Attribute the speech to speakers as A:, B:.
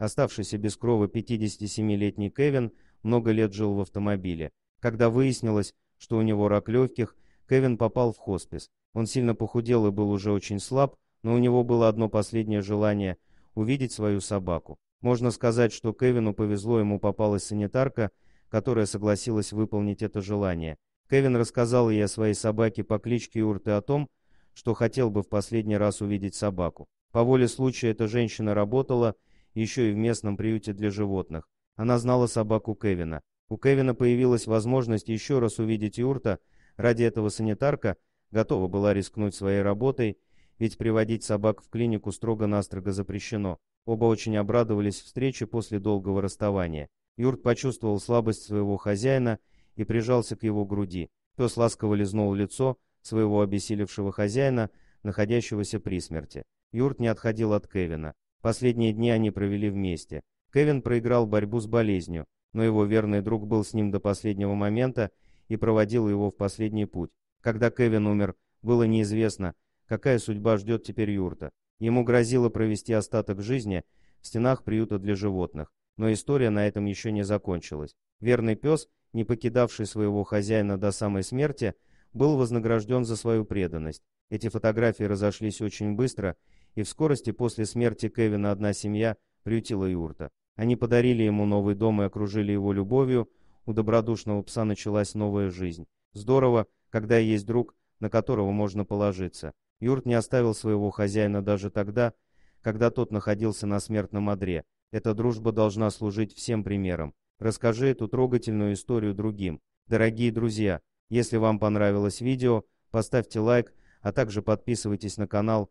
A: Оставшийся без крова 57-летний Кевин много лет жил в автомобиле. Когда выяснилось, что у него рак легких, Кевин попал в хоспис. Он сильно похудел и был уже очень слаб, но у него было одно последнее желание – увидеть свою собаку. Можно сказать, что Кевину повезло, ему попалась санитарка, которая согласилась выполнить это желание. Кевин рассказал ей о своей собаке по кличке Урты о том, что хотел бы в последний раз увидеть собаку. По воле случая эта женщина работала – еще и в местном приюте для животных. Она знала собаку Кевина. У Кевина появилась возможность еще раз увидеть Юрта, ради этого санитарка готова была рискнуть своей работой, ведь приводить собак в клинику строго-настрого запрещено. Оба очень обрадовались встрече после долгого расставания. Юрт почувствовал слабость своего хозяина и прижался к его груди. Пес ласково лизнул лицо своего обессилевшего хозяина, находящегося при смерти. Юрт не отходил от Кевина. Последние дни они провели вместе. Кевин проиграл борьбу с болезнью, но его верный друг был с ним до последнего момента и проводил его в последний путь. Когда Кевин умер, было неизвестно, какая судьба ждет теперь юрта. Ему грозило провести остаток жизни в стенах приюта для животных, но история на этом еще не закончилась. Верный пес, не покидавший своего хозяина до самой смерти, был вознагражден за свою преданность. Эти фотографии разошлись очень быстро, и в скорости после смерти Кевина одна семья приютила Юрта. Они подарили ему новый дом и окружили его любовью, у добродушного пса началась новая жизнь. Здорово, когда есть друг, на которого можно положиться. Юрт не оставил своего хозяина даже тогда, когда тот находился на смертном одре. Эта дружба должна служить всем примером. Расскажи эту трогательную историю другим. Дорогие друзья, если вам понравилось видео, поставьте лайк, а также подписывайтесь на канал